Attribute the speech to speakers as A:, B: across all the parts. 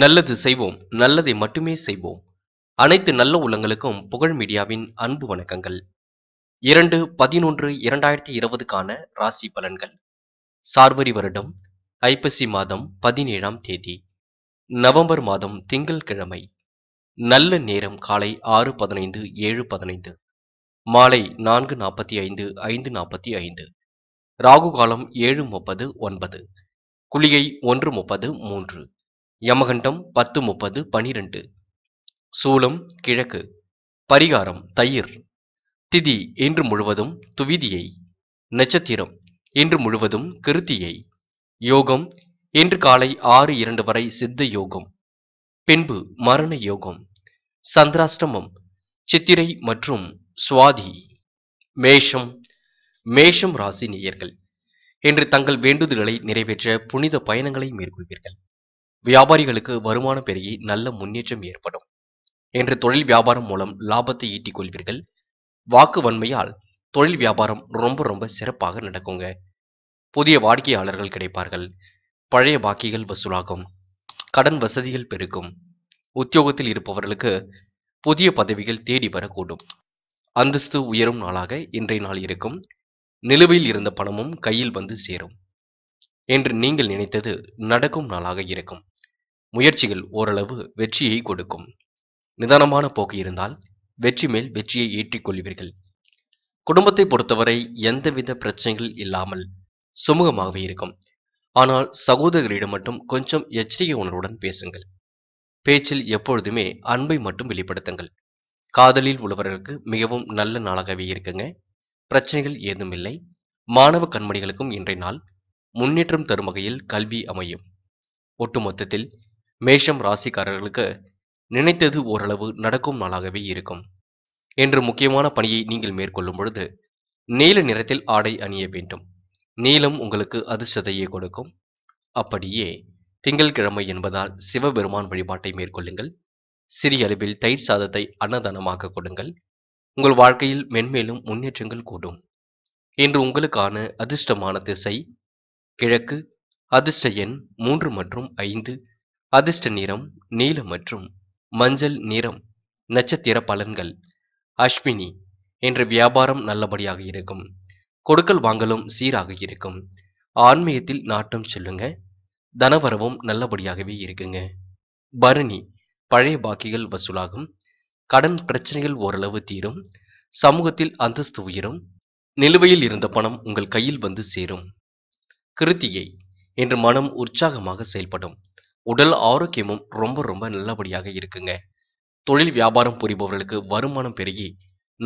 A: நல்லது செய்வோம் நல்லதை மட்டுமே செய்வோம் அனைத்து நல்ல உள்ளங்களுக்கும் புகழ் மீடியாவின் அன்பு வணக்கங்கள் இரண்டு பதினொன்று இரண்டாயிரத்தி இருபதுக்கான ராசி பலன்கள் சார்வரி வருடம் ஐப்பசி மாதம் பதினேழாம் தேதி நவம்பர் மாதம் திங்கள் கிழமை நல்ல நேரம் காலை ஆறு பதினைந்து ஏழு பதினைந்து மாலை நான்கு நாற்பத்தி ஐந்து ஐந்து நாற்பத்தி ஐந்து ராகு காலம் ஏழு முப்பது ஒன்பது குளியை ஒன்று முப்பது மூன்று யமகண்டம் பத்து முப்பது பனிரெண்டு சூலம் கிழக்கு பரிகாரம் தயிர் திதி இன்று முழுவதும் துவிதியை நட்சத்திரம் இன்று முழுவதும் கிருத்தியை யோகம் இன்று காலை ஆறு இரண்டு வரை சித்த யோகம் பின்பு மரண யோகம் சந்திராஷ்டமம் சித்திரை மற்றும் சுவாதி மேஷம் மேஷம் ராசி நேயர்கள் இன்று தங்கள் வேண்டுதல்களை நிறைவேற்ற புனித பயணங்களை மேற்கொள்வீர்கள் வியாபாரிகளுக்கு வருமானம் பெருகி நல்ல முன்னேற்றம் ஏற்படும் என்று தொழில் வியாபாரம் மூலம் லாபத்தை ஈட்டிக் கொள்வீர்கள் வாக்கு வன்மையால் தொழில் வியாபாரம் ரொம்ப ரொம்ப சிறப்பாக நடக்குங்க புதிய வாடிக்கையாளர்கள் கிடைப்பார்கள் பழைய பாக்கிகள் வசூலாகும் கடன் வசதிகள் பெருக்கும் உத்தியோகத்தில் இருப்பவர்களுக்கு புதிய பதவிகள் தேடி வரக்கூடும் அந்தஸ்து உயரும் நாளாக இன்றைய நாள் இருக்கும் நிலுவையில் இருந்த பணமும் கையில் வந்து சேரும் என்று நீங்கள் நினைத்தது நடக்கும் நாளாக இருக்கும் முயற்சிகள் ஓரளவு வெற்றியை கொடுக்கும் நிதானமான போக்கு இருந்தால் வெற்றி மேல் வெற்றியை ஏற்றிக்கொள்வீர்கள் குடும்பத்தை பொறுத்தவரை எந்தவித பிரச்சனைகள் இல்லாமல் சுமூகமாகவே இருக்கும் ஆனால் சகோதரர்களிடம் மட்டும் கொஞ்சம் எச்சரிக்கை உணர்வுடன் பேசுங்கள் பேச்சில் எப்பொழுதுமே அன்பை மட்டும் வெளிப்படுத்துங்கள் காதலில் உள்ளவர்களுக்கு மிகவும் நல்ல நாளாகவே இருக்குங்க பிரச்சனைகள் ஏதும் இல்லை மாணவ கண்மணிகளுக்கும் இன்றைய நாள் முன்னேற்றம் தரும் வகையில் கல்வி அமையும் ஒட்டுமொத்தத்தில் மேஷம் ராசிக்காரர்களுக்கு நினைத்தது ஓரளவு நடக்கும் நாளாகவே இருக்கும் என்று முக்கியமான பணியை நீங்கள் மேற்கொள்ளும் பொழுது நீல நிறத்தில் ஆடை அணிய வேண்டும் நீலம் உங்களுக்கு அதிர்ஷ்டத்தையே கொடுக்கும் அப்படியே திங்கள்கிழமை என்பதால் சிவபெருமான் வழிபாட்டை மேற்கொள்ளுங்கள் சிறிய அளவில் தயிர் சாதத்தை அன்னதானமாக கொடுங்கள் உங்கள் வாழ்க்கையில் மென்மேலும் முன்னேற்றங்கள் கூடும் இன்று உங்களுக்கான அதிர்ஷ்டமான திசை கிழக்கு அதிர்ஷ்ட எண் மூன்று மற்றும் ஐந்து அதிர்ஷ்ட நிறம் நீலம் மற்றும் மஞ்சள் நிறம் நட்சத்திர பலன்கள் அஸ்வினி என்ற வியாபாரம் நல்லபடியாக இருக்கும் கொடுக்கல் வாங்கலும் சீராக இருக்கும் ஆன்மீகத்தில் நாட்டம் செல்லுங்க தனவரவும் நல்லபடியாகவே இருக்குங்க பரணி பழைய பாக்கிகள் வசூலாகும் கடன் பிரச்சனைகள் ஓரளவு தீரும் சமூகத்தில் அந்தஸ்து உயரும் நிலுவையில் இருந்த பணம் உங்கள் கையில் வந்து சேரும் கிருத்தியை என்று மனம் உற்சாகமாக செயல்படும் உடல் ஆரோக்கியமும் ரொம்ப ரொம்ப நல்லபடியாக இருக்குங்க தொழில் வியாபாரம் புரிபவர்களுக்கு வருமானம் பெருகி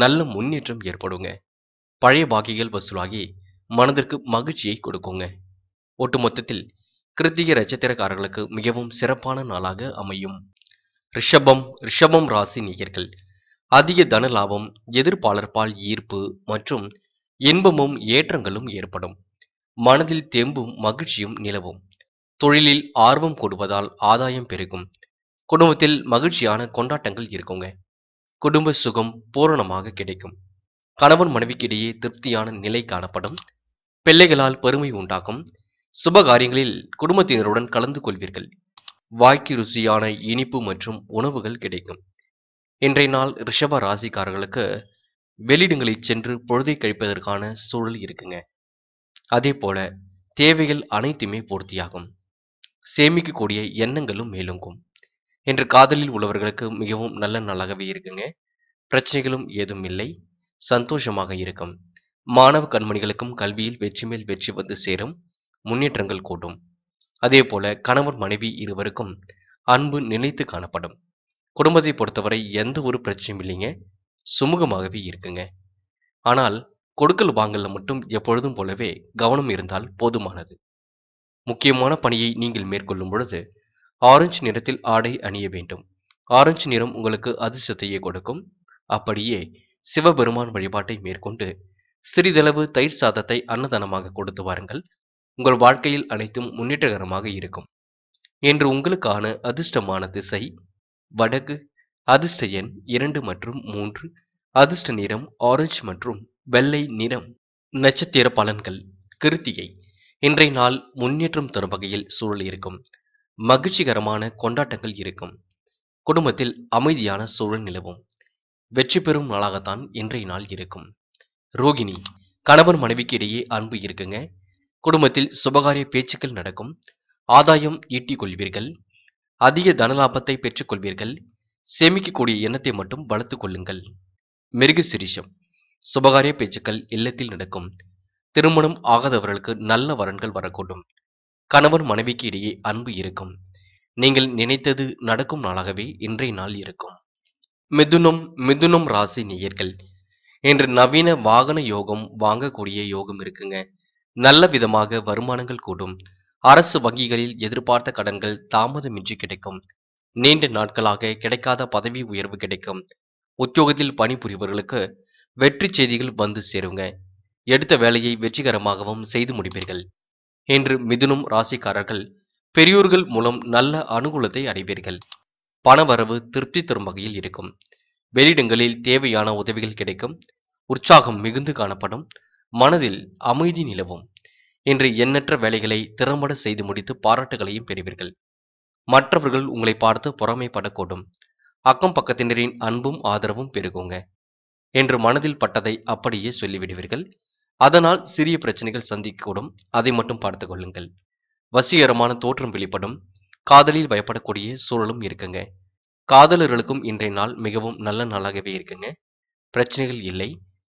A: நல்ல முன்னேற்றம் ஏற்படுங்க பழைய பாக்கிகள் வசூலாகி மனதிற்கு மகிழ்ச்சியை கொடுக்குங்க ஒட்டுமொத்தத்தில் கிருத்திக நட்சத்திரக்காரர்களுக்கு மிகவும் சிறப்பான நாளாக அமையும் ரிஷபம் ரிஷபம் ராசி நேயர்கள் அதிக தன லாபம் எதிர்ப்பாளர்பால் ஈர்ப்பு மற்றும் இன்பமும் ஏற்றங்களும் ஏற்படும் மனதில் தெம்பும் மகிழ்ச்சியும் நிலவும் தொழிலில் ஆர்வம் கொடுப்பதால் ஆதாயம் பெருகும் குடும்பத்தில் மகிழ்ச்சியான கொண்டாட்டங்கள் இருக்குங்க குடும்ப சுகம் பூரணமாக கிடைக்கும் கணவன் மனைவிக்கிடையே திருப்தியான நிலை காணப்படும் பிள்ளைகளால் பெருமை சுப காரியங்களில் குடும்பத்தினருடன் கலந்து கொள்வீர்கள் வாய்க்கு ருசியான இனிப்பு மற்றும் உணவுகள் கிடைக்கும் இன்றைய நாள் ரிஷப ராசிக்காரர்களுக்கு வெளியிடங்களில் சென்று பொழுதை கழிப்பதற்கான சூழல் இருக்குங்க அதே போல தேவைகள் அனைத்துமே பூர்த்தியாகும் சேமிக்கக்கூடிய எண்ணங்களும் மேலுங்கும் என்று காதலில் உள்ளவர்களுக்கு மிகவும் நல்ல நாளாகவே இருக்குங்க பிரச்சனைகளும் ஏதும் இல்லை சந்தோஷமாக இருக்கும் மாணவ கண்மணிகளுக்கும் கல்வியில் வெற்றி மேல் வெற்றி வந்து சேரும் முன்னேற்றங்கள் கூட்டும் அதே போல கணவர் மனைவி இருவருக்கும் அன்பு நினைத்து காணப்படும் குடும்பத்தை பொறுத்தவரை எந்த ஒரு பிரச்சனையும் இல்லைங்க சுமூகமாகவே இருக்குங்க ஆனால் கொடுக்கல் வாங்கல மட்டும் எப்பொழுதும் போலவே கவனம் இருந்தால் போதுமானது முக்கியமான பணியை நீங்கள் மேற்கொள்ளும் பொழுது ஆரஞ்சு நிறத்தில் ஆடை அணிய வேண்டும் ஆரஞ்சு நிறம் உங்களுக்கு அதிர்ஷ்டத்தையே கொடுக்கும் அப்படியே சிவபெருமான் வழிபாட்டை மேற்கொண்டு சிறிதளவு தயிர் சாதத்தை அன்னதானமாக கொடுத்து வாருங்கள் உங்கள் வாழ்க்கையில் அனைத்தும் முன்னேற்றகரமாக இருக்கும் என்று உங்களுக்கான அதிர்ஷ்டமான திசை வடக்கு அதிர்ஷ்ட எண் இரண்டு மற்றும் மூன்று அதிர்ஷ்ட நிறம் ஆரஞ்சு மற்றும் வெள்ளை நிறம் நட்சத்திர பலன்கள் கிருத்திகை இன்றைய நாள் முன்னேற்றம் தரும் வகையில் சூழல் இருக்கும் மகிழ்ச்சிகரமான கொண்டாட்டங்கள் இருக்கும் குடும்பத்தில் அமைதியான சூழல் நிலவும் வெற்றி பெறும் நாளாகத்தான் இன்றைய நாள் இருக்கும் ரோகிணி கணவன் மனைவிக்கு இடையே அன்பு இருக்குங்க குடும்பத்தில் சுபகாரிய பேச்சுக்கள் நடக்கும் ஆதாயம் ஈட்டிக் கொள்வீர்கள் அதிக தனலாபத்தை கொள்வீர்கள் சேமிக்கக்கூடிய எண்ணத்தை மட்டும் வளர்த்து கொள்ளுங்கள் மிருக சிரிஷம் சுபகாரிய பேச்சுக்கள் இல்லத்தில் நடக்கும் திருமணம் ஆகாதவர்களுக்கு நல்ல வரன்கள் வரக்கூடும் கணவன் மனைவிக்கு இடையே அன்பு இருக்கும் நீங்கள் நினைத்தது நடக்கும் நாளாகவே இன்றைய நாள் இருக்கும் மிதுனம் மிதுனம் ராசி நேயர்கள் இன்று நவீன வாகன யோகம் வாங்கக்கூடிய யோகம் இருக்குங்க நல்ல விதமாக வருமானங்கள் கூடும் அரசு வங்கிகளில் எதிர்பார்த்த கடன்கள் தாமதமின்றி கிடைக்கும் நீண்ட நாட்களாக கிடைக்காத பதவி உயர்வு கிடைக்கும் உத்தியோகத்தில் பணிபுரிபவர்களுக்கு வெற்றி செய்திகள் வந்து சேருங்க எடுத்த வேலையை வெற்றிகரமாகவும் செய்து முடிப்பீர்கள் என்று மிதுனும் ராசிக்காரர்கள் பெரியோர்கள் மூலம் நல்ல அனுகூலத்தை அடைவீர்கள் பணவரவு திருப்தி தரும் வகையில் இருக்கும் வெளியிடங்களில் தேவையான உதவிகள் கிடைக்கும் உற்சாகம் மிகுந்து காணப்படும் மனதில் அமைதி நிலவும் என்று எண்ணற்ற வேலைகளை திறம்பட செய்து முடித்து பாராட்டுகளையும் பெறுவீர்கள் மற்றவர்கள் உங்களை பார்த்து புறமைப்படக்கூடும் அக்கம் பக்கத்தினரின் அன்பும் ஆதரவும் பெருகுங்க என்று மனதில் பட்டதை அப்படியே சொல்லிவிடுவீர்கள் அதனால் சிறிய பிரச்சனைகள் சந்திக்கக்கூடும் அதை மட்டும் பார்த்து கொள்ளுங்கள் வசீகரமான தோற்றம் வெளிப்படும் காதலில் பயப்படக்கூடிய சூழலும் இருக்குங்க காதலர்களுக்கும் இன்றைய நாள் மிகவும் நல்ல நாளாகவே இருக்குங்க பிரச்சனைகள் இல்லை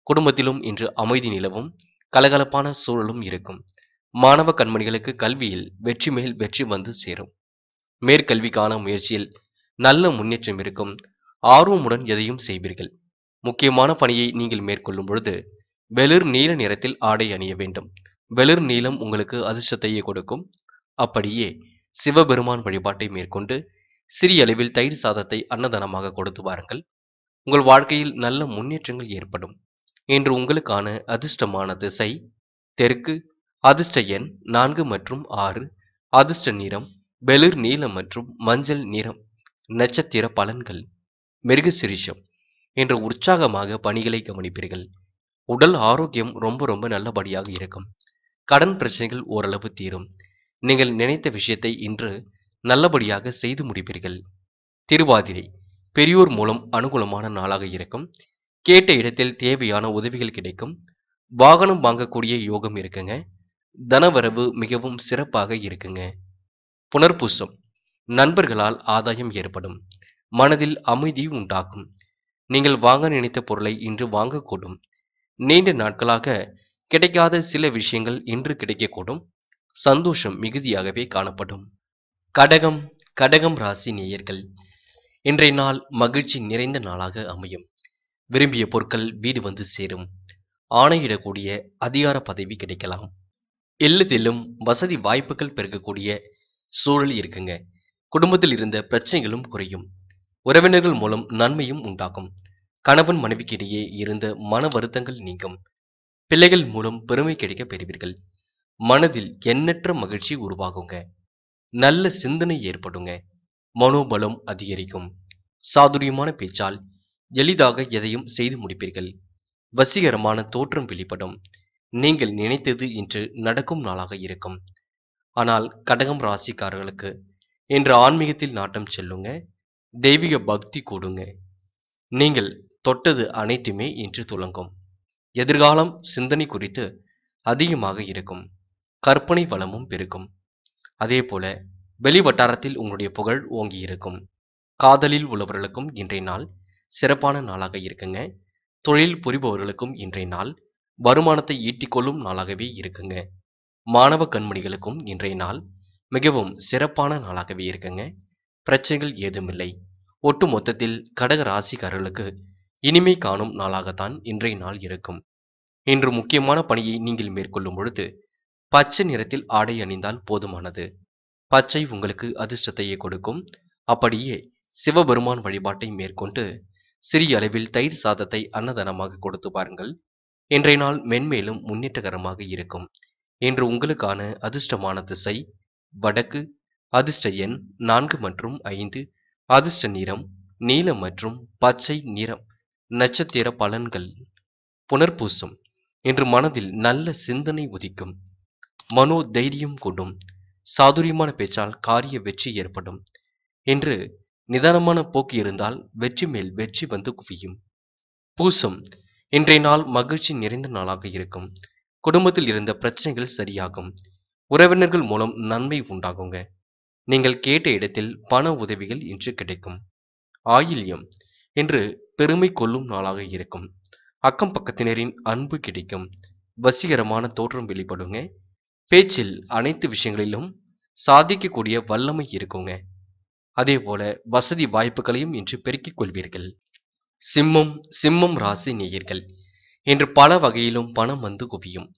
A: குடும்பத்திலும் இன்று அமைதி நிலவும் கலகலப்பான சூழலும் இருக்கும் மாணவ கண்மணிகளுக்கு கல்வியில் வெற்றி மேல் வெற்றி வந்து சேரும் மேற்கல்விக்கான முயற்சியில் நல்ல முன்னேற்றம் இருக்கும் ஆர்வமுடன் எதையும் செய்வீர்கள் முக்கியமான பணியை நீங்கள் மேற்கொள்ளும் பொழுது வெளிர் நீல நிறத்தில் ஆடை அணிய வேண்டும் வெளிர் நீளம் உங்களுக்கு அதிர்ஷ்டத்தையே கொடுக்கும் அப்படியே சிவபெருமான் வழிபாட்டை மேற்கொண்டு சிறிய அளவில் தயிர் சாதத்தை அன்னதானமாக கொடுத்து வாருங்கள் உங்கள் வாழ்க்கையில் நல்ல முன்னேற்றங்கள் ஏற்படும் இன்று உங்களுக்கான அதிர்ஷ்டமான திசை தெற்கு அதிர்ஷ்ட எண் நான்கு மற்றும் ஆறு அதிர்ஷ்ட நிறம் வெளிர் நீலம் மற்றும் மஞ்சள் நிறம் நட்சத்திர பலன்கள் மிருகசிரிஷம் என்ற உற்சாகமாக பணிகளை கவனிப்பீர்கள் உடல் ஆரோக்கியம் ரொம்ப ரொம்ப நல்லபடியாக இருக்கும் கடன் பிரச்சனைகள் ஓரளவு தீரும் நீங்கள் நினைத்த விஷயத்தை இன்று நல்லபடியாக செய்து முடிப்பீர்கள் திருவாதிரை பெரியோர் மூலம் அனுகூலமான நாளாக இருக்கும் கேட்ட இடத்தில் தேவையான உதவிகள் கிடைக்கும் வாகனம் வாங்கக்கூடிய யோகம் இருக்குங்க தனவரவு மிகவும் சிறப்பாக இருக்குங்க புனர்பூசம் நண்பர்களால் ஆதாயம் ஏற்படும் மனதில் அமைதி உண்டாகும் நீங்கள் வாங்க நினைத்த பொருளை இன்று வாங்கக்கூடும் நீண்ட நாட்களாக கிடைக்காத சில விஷயங்கள் இன்று கிடைக்கக்கூடும் சந்தோஷம் மிகுதியாகவே காணப்படும் கடகம் கடகம் ராசி நேயர்கள் இன்றைய நாள் மகிழ்ச்சி நிறைந்த நாளாக அமையும் விரும்பிய பொருட்கள் வீடு வந்து சேரும் ஆணையிடக்கூடிய அதிகார பதவி கிடைக்கலாம் எள்ளுதிலும் வசதி வாய்ப்புகள் பெருக்கக்கூடிய சூழல் இருக்குங்க குடும்பத்தில் இருந்த பிரச்சனைகளும் குறையும் உறவினர்கள் மூலம் நன்மையும் உண்டாகும் கணவன் மனைவிக்கிடையே இருந்த மன வருத்தங்கள் நீங்கும் பிள்ளைகள் மூலம் பெருமை கிடைக்க பெறுவீர்கள் மனதில் எண்ணற்ற மகிழ்ச்சி உருவாகுங்க நல்ல சிந்தனை ஏற்படுங்க மனோபலம் அதிகரிக்கும் சாதுரியமான பேச்சால் எளிதாக எதையும் செய்து முடிப்பீர்கள் வசீகரமான தோற்றம் வெளிப்படும் நீங்கள் நினைத்தது இன்று நடக்கும் நாளாக இருக்கும் ஆனால் கடகம் ராசிக்காரர்களுக்கு இன்று ஆன்மீகத்தில் நாட்டம் செல்லுங்க தெய்வீக பக்தி கூடுங்க நீங்கள் தொட்டது அனைத்துமே இன்று துலங்கும் எதிர்காலம் சிந்தனை குறித்து அதிகமாக இருக்கும் கற்பனை வளமும் பெருக்கும் அதே போல வெளி வட்டாரத்தில் உங்களுடைய புகழ் ஓங்கி இருக்கும் காதலில் உள்ளவர்களுக்கும் இன்றைய நாள் சிறப்பான நாளாக இருக்குங்க தொழில் புரிபவர்களுக்கும் இன்றைய நாள் வருமானத்தை ஈட்டிக்கொள்ளும் நாளாகவே இருக்குங்க மாணவ கண்மணிகளுக்கும் இன்றைய நாள் மிகவும் சிறப்பான நாளாகவே இருக்குங்க பிரச்சனைகள் ஏதுமில்லை ஒட்டு மொத்தத்தில் கடக ராசிக்காரர்களுக்கு இனிமை காணும் நாளாகத்தான் இன்றைய நாள் இருக்கும் இன்று முக்கியமான பணியை நீங்கள் மேற்கொள்ளும் பொழுது பச்சை நிறத்தில் ஆடை அணிந்தால் போதுமானது பச்சை உங்களுக்கு அதிர்ஷ்டத்தையே கொடுக்கும் அப்படியே சிவபெருமான் வழிபாட்டை மேற்கொண்டு சிறிய அளவில் தயிர் சாதத்தை அன்னதானமாக கொடுத்து பாருங்கள் இன்றைய நாள் மென்மேலும் முன்னேற்றகரமாக இருக்கும் இன்று உங்களுக்கான அதிர்ஷ்டமான திசை வடக்கு அதிர்ஷ்ட எண் நான்கு மற்றும் ஐந்து அதிர்ஷ்ட நிறம் நீலம் மற்றும் பச்சை நிறம் நட்சத்திர பலன்கள் புனர்பூசம் என்று மனதில் நல்ல சிந்தனை உதிக்கும் மனோ தைரியம் கூடும் சாதுரியமான பேச்சால் காரிய வெற்றி ஏற்படும் என்று நிதானமான போக்கு இருந்தால் வெற்றி மேல் வெற்றி வந்து குவியும் பூசம் இன்றைய நாள் மகிழ்ச்சி நிறைந்த நாளாக இருக்கும் குடும்பத்தில் இருந்த பிரச்சனைகள் சரியாகும் உறவினர்கள் மூலம் நன்மை உண்டாகுங்க நீங்கள் கேட்ட இடத்தில் பண உதவிகள் இன்று கிடைக்கும் ஆயில்யம் என்று பெருமை கொள்ளும் நாளாக இருக்கும் அக்கம் பக்கத்தினரின் அன்பு கிடைக்கும் வசீகரமான தோற்றம் வெளிப்படுங்க பேச்சில் அனைத்து விஷயங்களிலும் சாதிக்கக்கூடிய வல்லமை இருக்குங்க அதே போல வசதி வாய்ப்புகளையும் இன்று பெருக்கிக் கொள்வீர்கள் சிம்மம் சிம்மம் ராசி நேயர்கள் இன்று பல வகையிலும் பணம் வந்து குவியும்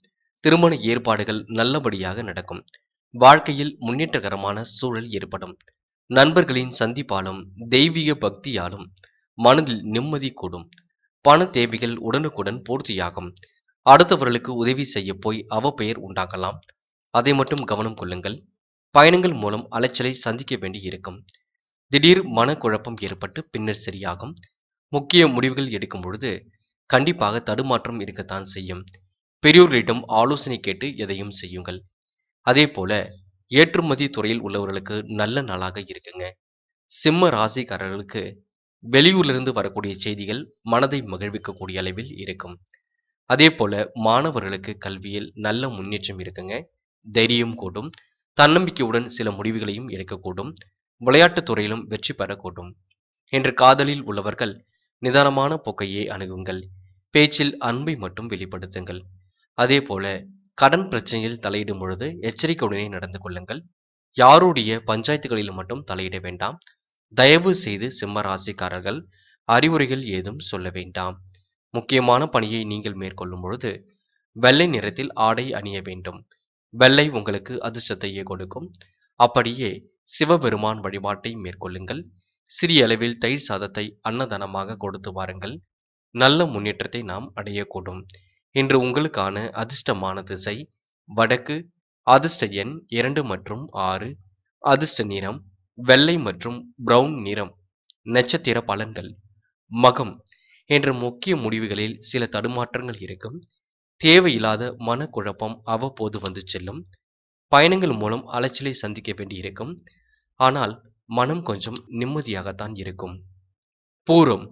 A: திருமண ஏற்பாடுகள் நல்லபடியாக நடக்கும் வாழ்க்கையில் முன்னேற்றகரமான சூழல் ஏற்படும் நண்பர்களின் சந்திப்பாலும் தெய்வீக பக்தியாலும் மனதில் நிம்மதி கூடும் பண தேவைகள் உடனுக்குடன் பூர்த்தியாகும் அடுத்தவர்களுக்கு உதவி செய்ய போய் அவ பெயர் உண்டாகலாம் அதை மட்டும் கவனம் கொள்ளுங்கள் பயணங்கள் மூலம் அலைச்சலை சந்திக்க வேண்டி இருக்கும் திடீர் மனக்குழப்பம் ஏற்பட்டு பின்னர் சரியாகும் முக்கிய முடிவுகள் எடுக்கும் பொழுது கண்டிப்பாக தடுமாற்றம் இருக்கத்தான் செய்யும் பெரியோர்களிடம் ஆலோசனை கேட்டு எதையும் செய்யுங்கள் அதே போல ஏற்றுமதி துறையில் உள்ளவர்களுக்கு நல்ல நாளாக இருக்குங்க சிம்ம ராசிக்காரர்களுக்கு வெளியூர்லிருந்து வரக்கூடிய செய்திகள் மனதை மகிழ்விக்கக்கூடிய அளவில் இருக்கும் அதே போல மாணவர்களுக்கு கல்வியில் நல்ல முன்னேற்றம் இருக்குங்க தைரியம் கூடும் தன்னம்பிக்கையுடன் சில முடிவுகளையும் எடுக்கக்கூடும் விளையாட்டுத் துறையிலும் வெற்றி பெறக்கூடும் என்று காதலில் உள்ளவர்கள் நிதானமான போக்கையே அணுகுங்கள் பேச்சில் அன்பை மட்டும் வெளிப்படுத்துங்கள் அதே போல கடன் பிரச்சனையில் தலையிடும் பொழுது எச்சரிக்கையுடனே நடந்து கொள்ளுங்கள் யாருடைய பஞ்சாயத்துகளில் மட்டும் தலையிட வேண்டாம் தயவு செய்து சிம்ம ராசிக்காரர்கள் அறிவுரைகள் ஏதும் சொல்ல வேண்டாம் முக்கியமான பணியை நீங்கள் மேற்கொள்ளும் பொழுது வெள்ளை நிறத்தில் ஆடை அணிய வேண்டும் வெள்ளை உங்களுக்கு அதிர்ஷ்டத்தையே கொடுக்கும் அப்படியே சிவபெருமான் வழிபாட்டை மேற்கொள்ளுங்கள் சிறிய அளவில் தயிர் சாதத்தை அன்னதானமாக கொடுத்து வாருங்கள் நல்ல முன்னேற்றத்தை நாம் அடையக்கூடும் இன்று உங்களுக்கான அதிர்ஷ்டமான திசை வடக்கு அதிர்ஷ்ட எண் இரண்டு மற்றும் ஆறு அதிர்ஷ்ட நிறம் வெள்ளை மற்றும் பிரவுன் நிறம் நட்சத்திர பலன்கள் மகம் என்ற முக்கிய முடிவுகளில் சில தடுமாற்றங்கள் இருக்கும் தேவையில்லாத மனக்குழப்பம் அவ்வப்போது வந்து செல்லும் பயணங்கள் மூலம் அலைச்சலை சந்திக்க வேண்டியிருக்கும் ஆனால் மனம் கொஞ்சம் நிம்மதியாகத்தான் இருக்கும் பூரம்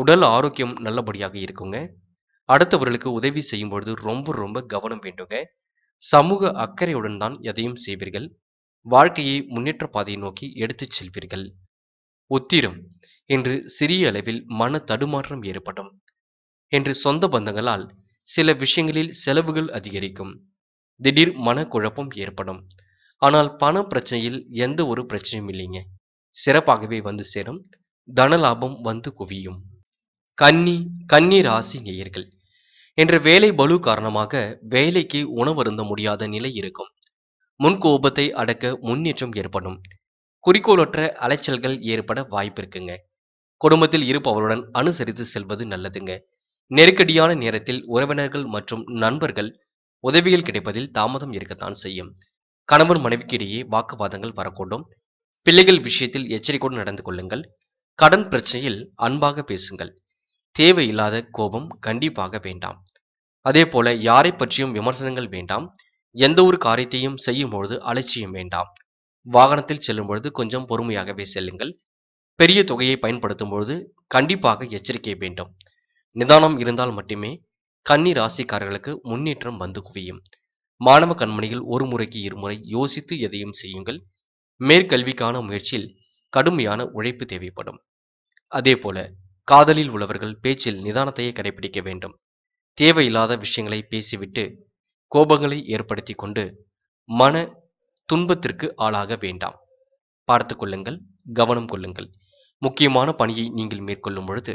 A: உடல் ஆரோக்கியம் நல்லபடியாக இருக்குங்க அடுத்தவர்களுக்கு உதவி செய்யும் பொழுது ரொம்ப ரொம்ப கவனம் வேண்டுங்க சமூக அக்கறையுடன் தான் எதையும் செய்வீர்கள் வாழ்க்கையை முன்னேற்ற பாதையை நோக்கி எடுத்துச் செல்வீர்கள் உத்திரம் என்று சிறிய அளவில் மன தடுமாற்றம் ஏற்படும் என்று சொந்த பந்தங்களால் சில விஷயங்களில் செலவுகள் அதிகரிக்கும் திடீர் மனக்குழப்பம் ஏற்படும் ஆனால் பண பிரச்சனையில் எந்த ஒரு பிரச்சனையும் இல்லைங்க சிறப்பாகவே வந்து சேரும் தனலாபம் வந்து குவியும் கன்னி கன்னி ராசி நேயர்கள் என்ற வேலை பலு காரணமாக வேலைக்கு உணவருந்த முடியாத நிலை இருக்கும் முன்கோபத்தை அடக்க முன்னேற்றம் ஏற்படும் குறிக்கோளற்ற அலைச்சல்கள் ஏற்பட வாய்ப்பு இருக்குங்க குடும்பத்தில் இருப்பவருடன் அனுசரித்து செல்வது நல்லதுங்க நெருக்கடியான நேரத்தில் உறவினர்கள் மற்றும் நண்பர்கள் உதவிகள் கிடைப்பதில் தாமதம் இருக்கத்தான் செய்யும் கணவர் மனைவிக்கு இடையே வாக்குவாதங்கள் வரக்கூடும் பிள்ளைகள் விஷயத்தில் எச்சரிக்கையோடு நடந்து கொள்ளுங்கள் கடன் பிரச்சனையில் அன்பாக பேசுங்கள் தேவையில்லாத கோபம் கண்டிப்பாக வேண்டாம் அதே போல யாரை பற்றியும் விமர்சனங்கள் வேண்டாம் எந்த ஒரு காரியத்தையும் செய்யும் பொழுது அலட்சியம் வேண்டாம் வாகனத்தில் செல்லும் பொழுது கொஞ்சம் பொறுமையாகவே செல்லுங்கள் பெரிய தொகையை பயன்படுத்தும் பொழுது கண்டிப்பாக எச்சரிக்கை வேண்டும் நிதானம் இருந்தால் மட்டுமே கன்னி ராசிக்காரர்களுக்கு முன்னேற்றம் வந்து குவியும் மாணவ கண்மணிகள் ஒரு முறைக்கு இருமுறை யோசித்து எதையும் செய்யுங்கள் மேற்கல்விக்கான முயற்சியில் கடுமையான உழைப்பு தேவைப்படும் அதேபோல காதலில் உள்ளவர்கள் பேச்சில் நிதானத்தையே கடைபிடிக்க வேண்டும் தேவையில்லாத விஷயங்களை பேசிவிட்டு கோபங்களை ஏற்படுத்தி கொண்டு மன துன்பத்திற்கு ஆளாக வேண்டாம் பார்த்து கொள்ளுங்கள் கவனம் கொள்ளுங்கள் முக்கியமான பணியை நீங்கள் மேற்கொள்ளும் பொழுது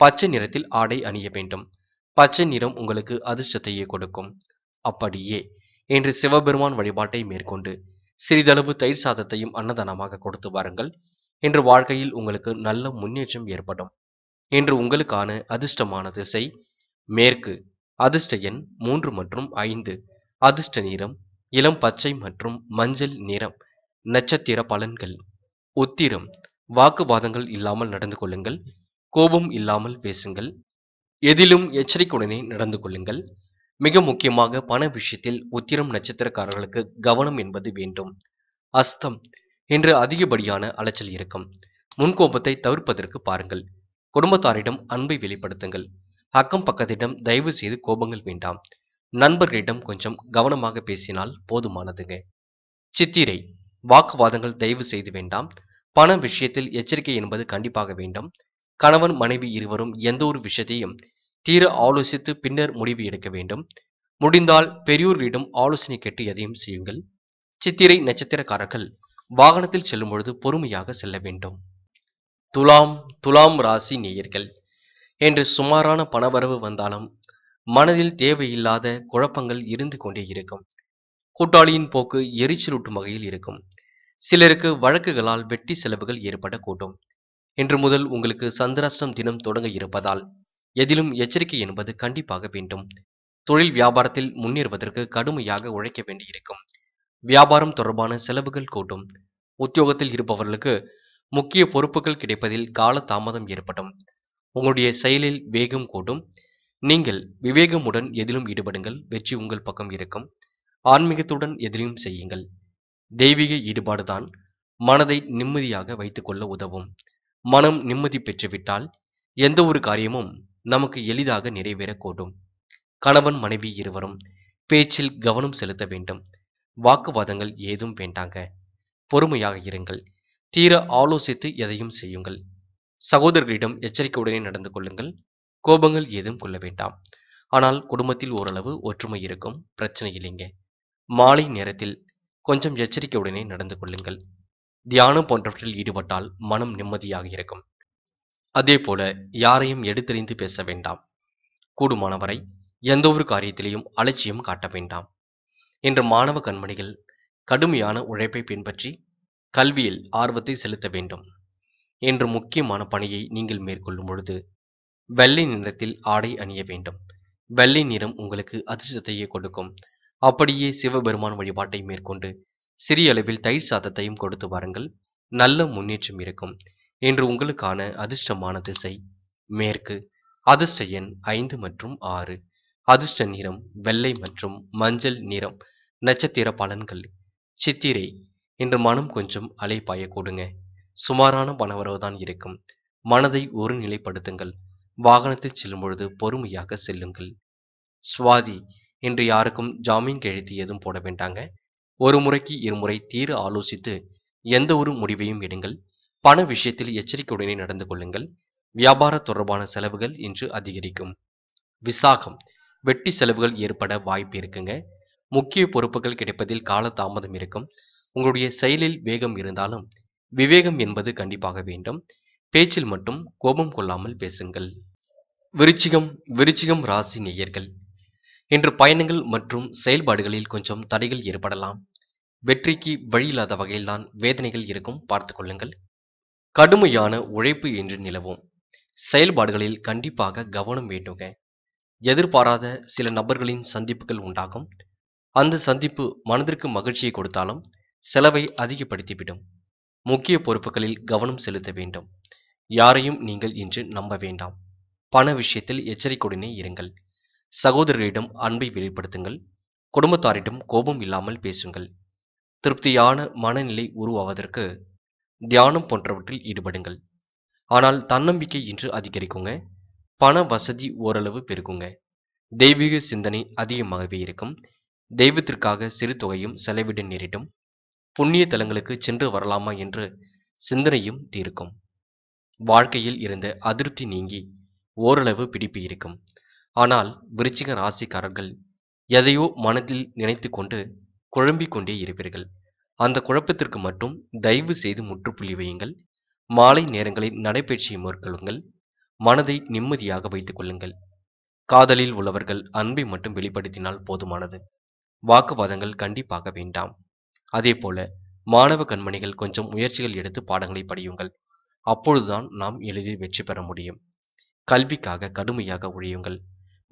A: பச்சை நிறத்தில் ஆடை அணிய வேண்டும் பச்சை நிறம் உங்களுக்கு அதிர்ஷ்டத்தையே கொடுக்கும் அப்படியே என்று சிவபெருமான் வழிபாட்டை மேற்கொண்டு சிறிதளவு தயிர் சாதத்தையும் அன்னதானமாக கொடுத்து வாருங்கள் என்று வாழ்க்கையில் உங்களுக்கு நல்ல முன்னேற்றம் ஏற்படும் என்று உங்களுக்கான அதிர்ஷ்டமான திசை மேற்கு அதிர்ஷ்ட எண் மூன்று மற்றும் ஐந்து அதிர்ஷ்ட நிறம் இளம் பச்சை மற்றும் மஞ்சள் நிறம் நட்சத்திர பலன்கள் உத்திரம் வாக்குவாதங்கள் இல்லாமல் நடந்து கொள்ளுங்கள் கோபம் இல்லாமல் பேசுங்கள் எதிலும் எச்சரிக்கையுடனே நடந்து கொள்ளுங்கள் மிக முக்கியமாக பண விஷயத்தில் உத்திரம் நட்சத்திரக்காரர்களுக்கு கவனம் என்பது வேண்டும் அஸ்தம் என்று அதிகப்படியான அலைச்சல் இருக்கும் முன்கோபத்தை தவிர்ப்பதற்கு பாருங்கள் குடும்பத்தாரிடம் அன்பை வெளிப்படுத்துங்கள் அக்கம் பக்கத்திடம் தயவு செய்து கோபங்கள் வேண்டாம் நண்பர்களிடம் கொஞ்சம் கவனமாக பேசினால் போதுமானதுங்க சித்திரை வாக்குவாதங்கள் தயவு செய்து வேண்டாம் பண விஷயத்தில் எச்சரிக்கை என்பது கண்டிப்பாக வேண்டும் கணவன் மனைவி இருவரும் எந்த ஒரு விஷயத்தையும் தீர ஆலோசித்து பின்னர் முடிவு எடுக்க வேண்டும் முடிந்தால் பெரியோர்களிடம் ஆலோசனை கேட்டு எதையும் செய்யுங்கள் சித்திரை நட்சத்திரக்காரர்கள் வாகனத்தில் செல்லும் பொழுது பொறுமையாக செல்ல வேண்டும் துலாம் துலாம் ராசி நேயர்கள் என்று சுமாரான பணவரவு வந்தாலும் மனதில் தேவையில்லாத குழப்பங்கள் இருந்து கொண்டே இருக்கும் கூட்டாளியின் போக்கு எரிச்சலூட்டும் வகையில் இருக்கும் சிலருக்கு வழக்குகளால் வெட்டி செலவுகள் ஏற்படக்கூடும் இன்று முதல் உங்களுக்கு சந்திராஷ்டம் தினம் தொடங்க இருப்பதால் எதிலும் எச்சரிக்கை என்பது கண்டிப்பாக வேண்டும் தொழில் வியாபாரத்தில் முன்னேறுவதற்கு கடுமையாக உழைக்க வேண்டியிருக்கும் வியாபாரம் தொடர்பான செலவுகள் கூட்டும் உத்தியோகத்தில் இருப்பவர்களுக்கு முக்கிய பொறுப்புகள் கிடைப்பதில் கால தாமதம் ஏற்படும் உங்களுடைய செயலில் வேகம் கூடும் நீங்கள் விவேகமுடன் எதிலும் ஈடுபடுங்கள் வெற்றி உங்கள் பக்கம் இருக்கும் ஆன்மீகத்துடன் எதிலும் செய்யுங்கள் தெய்வீக ஈடுபாடுதான் மனதை நிம்மதியாக வைத்துக்கொள்ள உதவும் மனம் நிம்மதி பெற்றுவிட்டால் எந்த ஒரு காரியமும் நமக்கு எளிதாக நிறைவேறக்கூடும் கணவன் மனைவி இருவரும் பேச்சில் கவனம் செலுத்த வேண்டும் வாக்குவாதங்கள் ஏதும் வேண்டாங்க பொறுமையாக இருங்கள் தீர ஆலோசித்து எதையும் செய்யுங்கள் சகோதரர்களிடம் எச்சரிக்கையுடனே நடந்து கொள்ளுங்கள் கோபங்கள் ஏதும் கொள்ள வேண்டாம் ஆனால் குடும்பத்தில் ஓரளவு ஒற்றுமை இருக்கும் பிரச்சனை இல்லைங்க மாலை நேரத்தில் கொஞ்சம் எச்சரிக்கையுடனே நடந்து கொள்ளுங்கள் தியானம் போன்றவற்றில் ஈடுபட்டால் மனம் நிம்மதியாக இருக்கும் அதே போல யாரையும் எடுத்தறிந்து பேச வேண்டாம் கூடுமானவரை எந்த ஒரு காரியத்திலையும் அலட்சியம் காட்ட வேண்டாம் இன்று மாணவ கண்மணிகள் கடுமையான உழைப்பை பின்பற்றி கல்வியில் ஆர்வத்தை செலுத்த வேண்டும் என்று முக்கியமான பணியை நீங்கள் மேற்கொள்ளும் பொழுது வெள்ளை நிறத்தில் ஆடை அணிய வேண்டும் வெள்ளை நிறம் உங்களுக்கு அதிர்ஷ்டத்தையே கொடுக்கும் அப்படியே சிவபெருமான் வழிபாட்டை மேற்கொண்டு சிறிய அளவில் தயிர் சாதத்தையும் கொடுத்து வாருங்கள் நல்ல முன்னேற்றம் இருக்கும் என்று உங்களுக்கான அதிர்ஷ்டமான திசை மேற்கு அதிர்ஷ்ட எண் ஐந்து மற்றும் ஆறு அதிர்ஷ்ட நிறம் வெள்ளை மற்றும் மஞ்சள் நிறம் நட்சத்திர பலன்கள் சித்திரை என்று மனம் கொஞ்சம் அலைப்பாய கூடுங்க சுமாரான பணவரவு தான் இருக்கும் மனதை ஒரு நிலைப்படுத்துங்கள் வாகனத்தில் செல்லும் பொழுது பொறுமையாக செல்லுங்கள் சுவாதி என்று யாருக்கும் ஜாமீன் கெழுத்து எதுவும் போட வேண்டாங்க ஒரு முறைக்கு இருமுறை தீர ஆலோசித்து எந்த ஒரு முடிவையும் எடுங்கள் பண விஷயத்தில் எச்சரிக்கையுடனே நடந்து கொள்ளுங்கள் வியாபார தொடர்பான செலவுகள் இன்று அதிகரிக்கும் விசாகம் வெட்டி செலவுகள் ஏற்பட வாய்ப்பு இருக்குங்க முக்கிய பொறுப்புகள் கிடைப்பதில் கால தாமதம் இருக்கும் உங்களுடைய செயலில் வேகம் இருந்தாலும் விவேகம் என்பது கண்டிப்பாக வேண்டும் பேச்சில் மட்டும் கோபம் கொள்ளாமல் பேசுங்கள் விருச்சிகம் விருச்சிகம் ராசி நேயர்கள் இன்று பயணங்கள் மற்றும் செயல்பாடுகளில் கொஞ்சம் தடைகள் ஏற்படலாம் வெற்றிக்கு வழியில்லாத வகையில்தான் வேதனைகள் இருக்கும் பார்த்து கொள்ளுங்கள் கடுமையான உழைப்பு என்று நிலவும் செயல்பாடுகளில் கண்டிப்பாக கவனம் வேண்டுங்க எதிர்பாராத சில நபர்களின் சந்திப்புகள் உண்டாகும் அந்த சந்திப்பு மனதிற்கு மகிழ்ச்சியை கொடுத்தாலும் செலவை அதிகப்படுத்திவிடும் முக்கிய பொறுப்புகளில் கவனம் செலுத்த வேண்டும் யாரையும் நீங்கள் இன்று நம்ப வேண்டாம் பண விஷயத்தில் எச்சரிக்கையுடனே இருங்கள் சகோதரரிடம் அன்பை வெளிப்படுத்துங்கள் குடும்பத்தாரிடம் கோபம் இல்லாமல் பேசுங்கள் திருப்தியான மனநிலை உருவாவதற்கு தியானம் போன்றவற்றில் ஈடுபடுங்கள் ஆனால் தன்னம்பிக்கை இன்று அதிகரிக்குங்க பண வசதி ஓரளவு பெருகுங்க தெய்வீக சிந்தனை அதிகமாகவே இருக்கும் தெய்வத்திற்காக சிறு தொகையும் செலவிட நேரிடும் புண்ணிய தலங்களுக்கு சென்று வரலாமா என்று சிந்தனையும் தீர்க்கும் வாழ்க்கையில் இருந்த அதிருப்தி நீங்கி ஓரளவு பிடிப்பு இருக்கும் ஆனால் விருச்சிக ராசிக்காரர்கள் எதையோ மனதில் நினைத்து கொண்டு குழம்பிக் கொண்டே இருப்பீர்கள் அந்த குழப்பத்திற்கு மட்டும் தயவு செய்து முற்றுப்புள்ளி வையுங்கள் மாலை நேரங்களில் நடைபயிற்சியை மேற்கொள்ளுங்கள் மனதை நிம்மதியாக வைத்துக் கொள்ளுங்கள் காதலில் உள்ளவர்கள் அன்பை மட்டும் வெளிப்படுத்தினால் போதுமானது வாக்குவாதங்கள் கண்டிப்பாக வேண்டாம் அதே போல மாணவ கண்மணிகள் கொஞ்சம் முயற்சிகள் எடுத்து பாடங்களை படியுங்கள் அப்பொழுதுதான் நாம் எளிதில் வெற்றி பெற முடியும் கல்விக்காக கடுமையாக ஒழியுங்கள்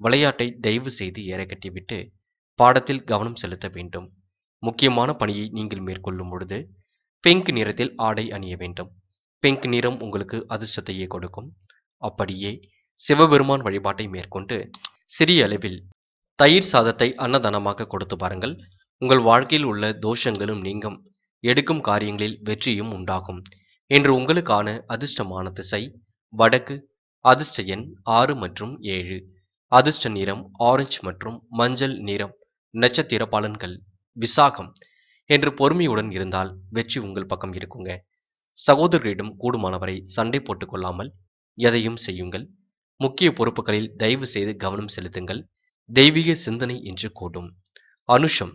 A: விளையாட்டை தயவு செய்து ஏற கட்டிவிட்டு பாடத்தில் கவனம் செலுத்த வேண்டும் முக்கியமான பணியை நீங்கள் மேற்கொள்ளும் பொழுது பிங்க் நிறத்தில் ஆடை அணிய வேண்டும் பிங்க் நிறம் உங்களுக்கு அதிர்ஷ்டத்தையே கொடுக்கும் அப்படியே சிவபெருமான் வழிபாட்டை மேற்கொண்டு சிறிய அளவில் தயிர் சாதத்தை அன்னதானமாக கொடுத்து பாருங்கள் உங்கள் வாழ்க்கையில் உள்ள தோஷங்களும் நீங்கும் எடுக்கும் காரியங்களில் வெற்றியும் உண்டாகும் இன்று உங்களுக்கான அதிர்ஷ்டமான திசை வடக்கு அதிர்ஷ்ட எண் ஆறு மற்றும் ஏழு அதிர்ஷ்ட நிறம் ஆரஞ்சு மற்றும் மஞ்சள் நிறம் நட்சத்திர பலன்கள் விசாகம் என்று பொறுமையுடன் இருந்தால் வெற்றி உங்கள் பக்கம் இருக்குங்க சகோதரரிடம் கூடுமானவரை சண்டை போட்டுக்கொள்ளாமல் எதையும் செய்யுங்கள் முக்கிய பொறுப்புகளில் தயவு செய்து கவனம் செலுத்துங்கள் தெய்வீக சிந்தனை என்று கூடும் அனுஷம்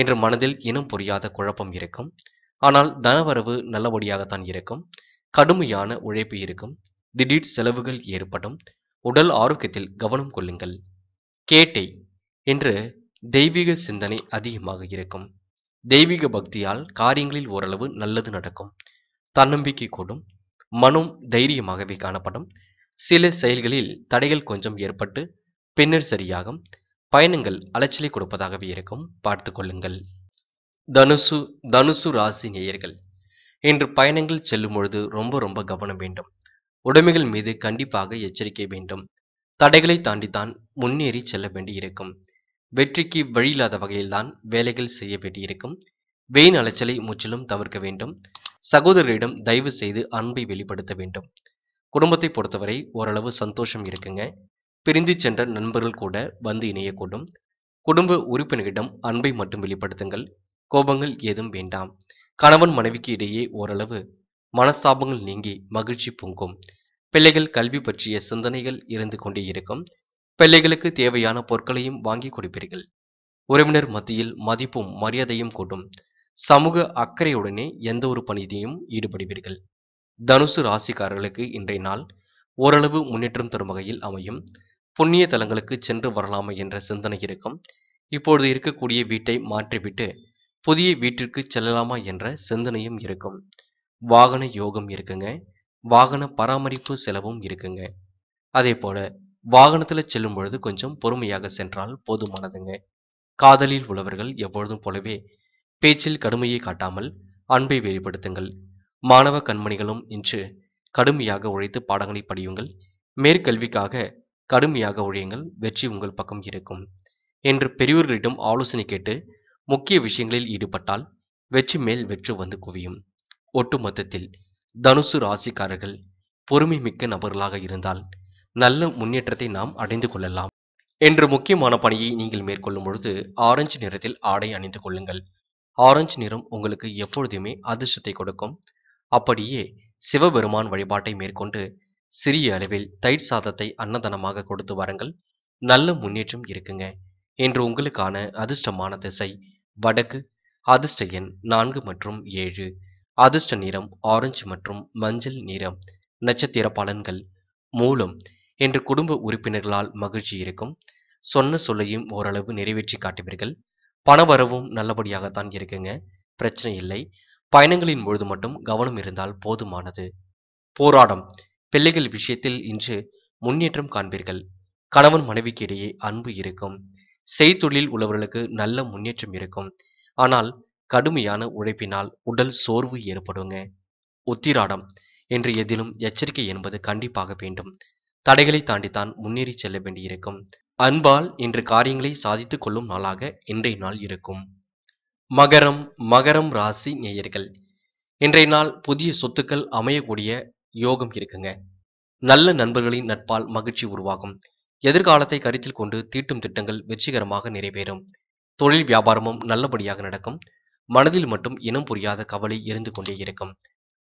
A: என்று மனதில் இனம் புரியாத குழப்பம் இருக்கும் ஆனால் தனவரவு நல்லபடியாகத்தான் இருக்கும் கடுமையான உழைப்பு இருக்கும் திடீர் செலவுகள் ஏற்படும் உடல் ஆரோக்கியத்தில் கவனம் கொள்ளுங்கள் கேட்டை என்று தெய்வீக சிந்தனை அதிகமாக இருக்கும் தெய்வீக பக்தியால் காரியங்களில் ஓரளவு நல்லது நடக்கும் தன்னம்பிக்கை கூடும் மனம் தைரியமாகவே காணப்படும் சில செயல்களில் தடைகள் கொஞ்சம் ஏற்பட்டு பின்னர் சரியாகும் பயணங்கள் அலைச்சலை கொடுப்பதாகவே இருக்கும் பார்த்து கொள்ளுங்கள் தனுசு தனுசு ராசி நேயர்கள் இன்று பயணங்கள் செல்லும் பொழுது ரொம்ப ரொம்ப கவனம் வேண்டும் உடைமைகள் மீது கண்டிப்பாக எச்சரிக்கை வேண்டும் தடைகளை தாண்டித்தான் முன்னேறி செல்ல வேண்டியிருக்கும் வெற்றிக்கு வழியில்லாத வகையில்தான் வேலைகள் செய்ய வேண்டியிருக்கும் வெயின் அலைச்சலை முற்றிலும் தவிர்க்க வேண்டும் சகோதரரிடம் தயவு செய்து அன்பை வெளிப்படுத்த வேண்டும் குடும்பத்தை பொறுத்தவரை ஓரளவு சந்தோஷம் இருக்குங்க பிரிந்து சென்ற நண்பர்கள் கூட வந்து இணையக்கூடும் குடும்ப உறுப்பினரிடம் அன்பை மட்டும் வெளிப்படுத்துங்கள் கோபங்கள் ஏதும் வேண்டாம் கணவன் மனைவிக்கு இடையே ஓரளவு மனஸ்தாபங்கள் நீங்கி மகிழ்ச்சி பொங்கும் பிள்ளைகள் கல்வி பற்றிய சிந்தனைகள் இருந்து கொண்டே இருக்கும் பிள்ளைகளுக்கு தேவையான பொருட்களையும் வாங்கி கொடுப்பீர்கள் உறவினர் மத்தியில் மதிப்பும் மரியாதையும் கூடும் சமூக அக்கறையுடனே எந்த ஒரு பணியையும் ஈடுபடுவீர்கள் தனுசு ராசிக்காரர்களுக்கு இன்றைய நாள் ஓரளவு முன்னேற்றம் தரும் வகையில் அமையும் புண்ணிய தலங்களுக்கு சென்று வரலாமா என்ற சிந்தனை இருக்கும் இப்பொழுது இருக்கக்கூடிய வீட்டை மாற்றிவிட்டு புதிய வீட்டிற்கு செல்லலாமா என்ற சிந்தனையும் இருக்கும் வாகன யோகம் இருக்குங்க வாகன பராமரிப்பு செலவும் இருக்குங்க அதே போல வாகனத்தில் செல்லும் பொழுது கொஞ்சம் பொறுமையாக சென்றால் போதுமானதுங்க காதலில் உள்ளவர்கள் எப்பொழுதும் போலவே பேச்சில் கடுமையை காட்டாமல் அன்பை வெளிப்படுத்துங்கள் மாணவ கண்மணிகளும் இன்று கடுமையாக உழைத்து பாடங்களை படியுங்கள் மேற்கல்விக்காக கடுமையாக உழையுங்கள் வெற்றி உங்கள் பக்கம் இருக்கும் என்று பெரியோர்களிடம் ஆலோசனை கேட்டு முக்கிய விஷயங்களில் ஈடுபட்டால் வெற்றி மேல் வெற்று வந்து குவியும் ஒட்டுமொத்தத்தில் தனுசு ராசிக்காரர்கள் பொறுமை மிக்க நபர்களாக இருந்தால் நல்ல முன்னேற்றத்தை நாம் அடைந்து கொள்ளலாம் என்று முக்கியமான பணியை நீங்கள் மேற்கொள்ளும் பொழுது ஆரஞ்சு நிறத்தில் ஆடை அணிந்து கொள்ளுங்கள் ஆரஞ்சு நிறம் உங்களுக்கு எப்பொழுதுமே அதிர்ஷ்டத்தை கொடுக்கும் அப்படியே சிவபெருமான் வழிபாட்டை மேற்கொண்டு சிறிய அளவில் தயிர் சாதத்தை அன்னதானமாக கொடுத்து வாருங்கள் நல்ல முன்னேற்றம் இருக்குங்க இன்று உங்களுக்கான அதிர்ஷ்டமான திசை வடக்கு அதிர்ஷ்ட எண் நான்கு மற்றும் ஏழு அதிர்ஷ்ட நிறம் ஆரஞ்சு மற்றும் மஞ்சள் நிறம் நட்சத்திர பலன்கள் மூலம் என்று குடும்ப உறுப்பினர்களால் மகிழ்ச்சி இருக்கும் சொன்ன சொல்லையும் ஓரளவு நிறைவேற்றி காட்டுவீர்கள் பணவரவும் நல்லபடியாகத்தான் இருக்குங்க பிரச்சனை இல்லை பயணங்களின் பொழுது மட்டும் கவனம் இருந்தால் போதுமானது போராடம் பிள்ளைகள் விஷயத்தில் இன்று முன்னேற்றம் காண்பீர்கள் கணவன் மனைவிக்கு இடையே அன்பு இருக்கும் செய்தொழில் உள்ளவர்களுக்கு நல்ல முன்னேற்றம் இருக்கும் ஆனால் கடுமையான உழைப்பினால் உடல் சோர்வு ஏற்படுங்க உத்திராடம் என்று எதிலும் எச்சரிக்கை என்பது கண்டிப்பாக வேண்டும் தடைகளை தாண்டித்தான் முன்னேறி செல்ல வேண்டியிருக்கும் அன்பால் இன்று காரியங்களை சாதித்துக் கொள்ளும் நாளாக இன்றைய நாள் இருக்கும் மகரம் மகரம் ராசி நேயர்கள் இன்றைய நாள் புதிய சொத்துக்கள் அமையக்கூடிய யோகம் இருக்குங்க நல்ல நண்பர்களின் நட்பால் மகிழ்ச்சி உருவாகும் எதிர்காலத்தை கருத்தில் கொண்டு தீட்டும் திட்டங்கள் வெற்றிகரமாக நிறைவேறும் தொழில் வியாபாரமும் நல்லபடியாக நடக்கும் மனதில் மட்டும் இனம் புரியாத கவலை இருந்து கொண்டே இருக்கும்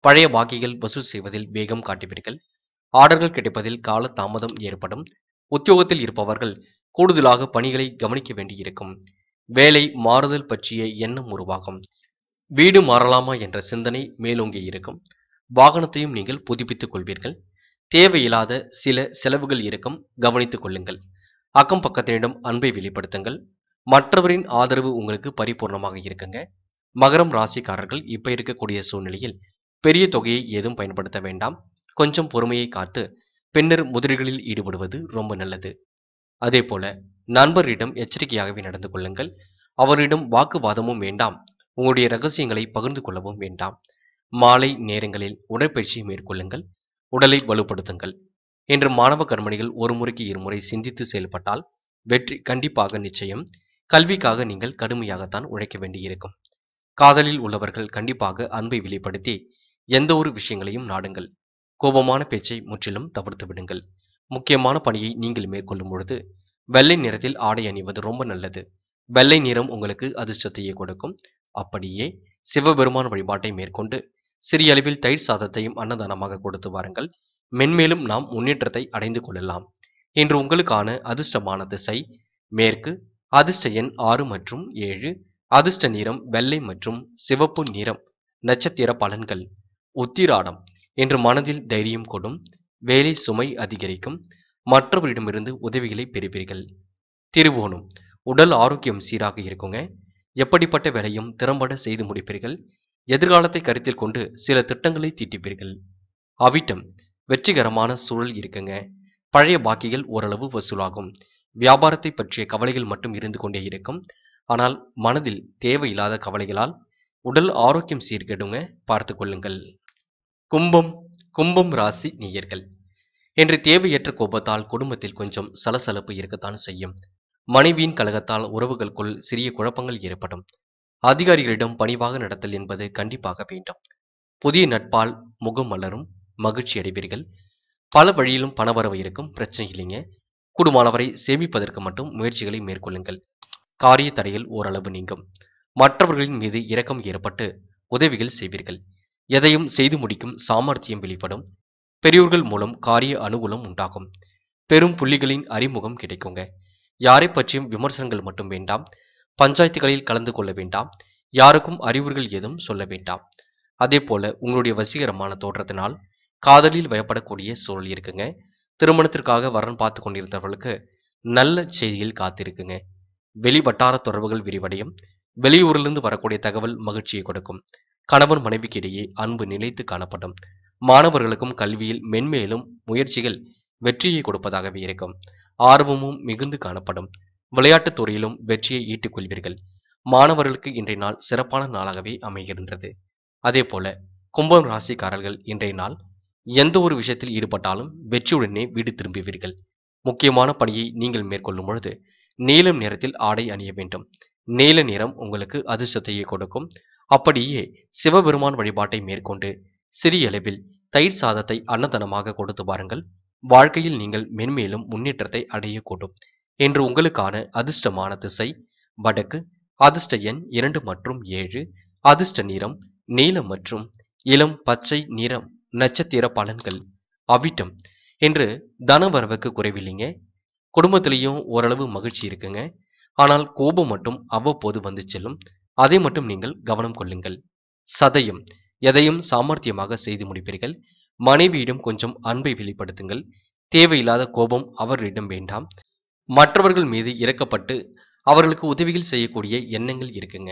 A: பழைய பாக்கிகள் வசூல் செய்வதில் வேகம் காட்டுவீர்கள் ஆர்டர்கள் கிடைப்பதில் கால தாமதம் ஏற்படும் உத்தியோகத்தில் இருப்பவர்கள் கூடுதலாக பணிகளை கவனிக்க வேண்டியிருக்கும் வேலை மாறுதல் பற்றிய எண்ணம் உருவாகும் வீடு மாறலாமா என்ற சிந்தனை மேலோங்கி இருக்கும் வாகனத்தையும் நீங்கள் புதுப்பித்துக் கொள்வீர்கள் தேவையில்லாத சில செலவுகள் இருக்கும் கவனித்துக் கொள்ளுங்கள் அக்கம் பக்கத்தினிடம் அன்பை வெளிப்படுத்துங்கள் மற்றவரின் ஆதரவு உங்களுக்கு பரிபூர்ணமாக இருக்குங்க மகரம் ராசிக்காரர்கள் இப்ப இருக்கக்கூடிய சூழ்நிலையில் பெரிய தொகையை ஏதும் பயன்படுத்த வேண்டாம் கொஞ்சம் பொறுமையை காத்து பின்னர் முதலீடுகளில் ஈடுபடுவது ரொம்ப நல்லது அதே போல நண்பரிடம் எச்சரிக்கையாகவே நடந்து கொள்ளுங்கள் அவரிடம் வாக்குவாதமும் வேண்டாம் உங்களுடைய ரகசியங்களை பகிர்ந்து கொள்ளவும் வேண்டாம் மாலை நேரங்களில் உடற்பயிற்சி மேற்கொள்ளுங்கள் உடலை வலுப்படுத்துங்கள் என்று மாணவ கர்மணிகள் ஒரு முறைக்கு இருமுறை சிந்தித்து செயல்பட்டால் வெற்றி கண்டிப்பாக நிச்சயம் கல்விக்காக நீங்கள் கடுமையாகத்தான் உழைக்க வேண்டியிருக்கும் காதலில் உள்ளவர்கள் கண்டிப்பாக அன்பை வெளிப்படுத்தி எந்த ஒரு விஷயங்களையும் நாடுங்கள் கோபமான பேச்சை முற்றிலும் தவிர்த்து விடுங்கள் முக்கியமான பணியை நீங்கள் மேற்கொள்ளும் பொழுது வெள்ளை நிறத்தில் ஆடை அணிவது ரொம்ப நல்லது வெள்ளை நிறம் உங்களுக்கு அதிர்ஷ்டத்தையே கொடுக்கும் அப்படியே சிவபெருமான் வழிபாட்டை மேற்கொண்டு சிறிய அளவில் தயிர் சாதத்தையும் அன்னதானமாக கொடுத்து வாருங்கள் மென்மேலும் நாம் முன்னேற்றத்தை அடைந்து கொள்ளலாம் இன்று உங்களுக்கான அதிர்ஷ்டமான திசை மேற்கு அதிர்ஷ்ட எண் ஆறு மற்றும் ஏழு அதிர்ஷ்ட நிறம் வெள்ளை மற்றும் சிவப்பு நிறம் நட்சத்திர பலன்கள் உத்திராடம் என்று மனதில் தைரியம் கொடும் வேலை சுமை அதிகரிக்கும் மற்றவரிடமிருந்து உதவிகளை பெறுவீர்கள் திருவோணம் உடல் ஆரோக்கியம் சீராக இருக்குங்க எப்படிப்பட்ட வேலையும் திறம்பட செய்து முடிப்பீர்கள் எதிர்காலத்தை கருத்தில் கொண்டு சில திட்டங்களை தீட்டிப்பீர்கள் அவிட்டம் வெற்றிகரமான சூழல் இருக்குங்க பழைய பாக்கிகள் ஓரளவு வசூலாகும் வியாபாரத்தை பற்றிய கவலைகள் மட்டும் இருந்து கொண்டே இருக்கும் ஆனால் மனதில் தேவையில்லாத கவலைகளால் உடல் ஆரோக்கியம் சீர்கெடுங்க பார்த்து கொள்ளுங்கள் கும்பம் கும்பம் ராசி நீயர்கள் என்று தேவையற்ற கோபத்தால் குடும்பத்தில் கொஞ்சம் சலசலப்பு இருக்கத்தான் செய்யும் மனைவியின் கழகத்தால் உறவுகளுக்குள் சிறிய குழப்பங்கள் ஏற்படும் அதிகாரிகளிடம் பணிவாக நடத்தல் என்பது கண்டிப்பாக வேண்டும் புதிய நட்பால் முகம் மலரும் மகிழ்ச்சி அடைவீர்கள் பல வழியிலும் பணவரவு இருக்கும் பிரச்சனை இல்லைங்க குடும்பமானவரை சேமிப்பதற்கு மட்டும் முயற்சிகளை மேற்கொள்ளுங்கள் காரிய தடைகள் ஓரளவு நீங்கும் மற்றவர்களின் மீது இரக்கம் ஏற்பட்டு உதவிகள் செய்வீர்கள் எதையும் செய்து முடிக்கும் சாமர்த்தியம் வெளிப்படும் பெரியோர்கள் மூலம் காரிய அனுகூலம் உண்டாகும் பெரும் புள்ளிகளின் அறிமுகம் கிடைக்குங்க யாரை பற்றியும் விமர்சனங்கள் மட்டும் வேண்டாம் பஞ்சாயத்துகளில் கலந்து கொள்ள வேண்டாம் யாருக்கும் அறிவுறுகள் எதுவும் சொல்ல வேண்டாம் அதே போல உங்களுடைய வசீகரமான தோற்றத்தினால் காதலில் வயப்படக்கூடிய சூழல் இருக்குங்க திருமணத்திற்காக வரன் பார்த்து கொண்டிருந்தவர்களுக்கு நல்ல செய்தியில் காத்திருக்குங்க வெளி வட்டார தொடர்புகள் விரிவடையும் வெளியூரிலிருந்து வரக்கூடிய தகவல் மகிழ்ச்சியை கொடுக்கும் கணவன் மனைவிக்கு இடையே அன்பு நிலைத்து காணப்படும் மாணவர்களுக்கும் கல்வியில் மென்மேலும் முயற்சிகள் வெற்றியை கொடுப்பதாகவே இருக்கும் ஆர்வமும் மிகுந்து காணப்படும் விளையாட்டுத் துறையிலும் வெற்றியை ஈட்டிக் கொள்வீர்கள் மாணவர்களுக்கு இன்றைய நாள் சிறப்பான நாளாகவே அமைகின்றது அதே போல கும்பம் ராசிக்காரர்கள் இன்றைய நாள் எந்த ஒரு விஷயத்தில் ஈடுபட்டாலும் வெற்றியுடனே வீடு திரும்புவீர்கள் முக்கியமான பணியை நீங்கள் மேற்கொள்ளும் பொழுது நீலம் நிறத்தில் ஆடை அணிய வேண்டும் நீல நிறம் உங்களுக்கு அதிர்ஷ்டத்தையே கொடுக்கும் அப்படியே சிவபெருமான் வழிபாட்டை மேற்கொண்டு சிறிய அளவில் தயிர் சாதத்தை அன்னதானமாக கொடுத்து பாருங்கள் வாழ்க்கையில் நீங்கள் மென்மேலும் முன்னேற்றத்தை அடையக்கூடும் என்று உங்களுக்கான அதிர்ஷ்டமான திசை வடக்கு அதிர்ஷ்ட எண் இரண்டு மற்றும் ஏழு அதிர்ஷ்ட நிறம் நீலம் மற்றும் இளம் பச்சை நிறம் நட்சத்திர பலன்கள் அவிட்டம் என்று தன வரவுக்கு குறைவில்லைங்க குடும்பத்திலையும் ஓரளவு மகிழ்ச்சி இருக்குங்க ஆனால் கோபம் மட்டும் அவ்வப்போது வந்து செல்லும் அதை மட்டும் நீங்கள் கவனம் கொள்ளுங்கள் சதையும் எதையும் சாமர்த்தியமாக செய்து முடிப்பீர்கள் மனைவியிடம் கொஞ்சம் அன்பை வெளிப்படுத்துங்கள் தேவையில்லாத கோபம் அவர்களிடம் வேண்டாம் மற்றவர்கள் மீது இறக்கப்பட்டு அவர்களுக்கு உதவிகள் செய்யக்கூடிய எண்ணங்கள் இருக்குங்க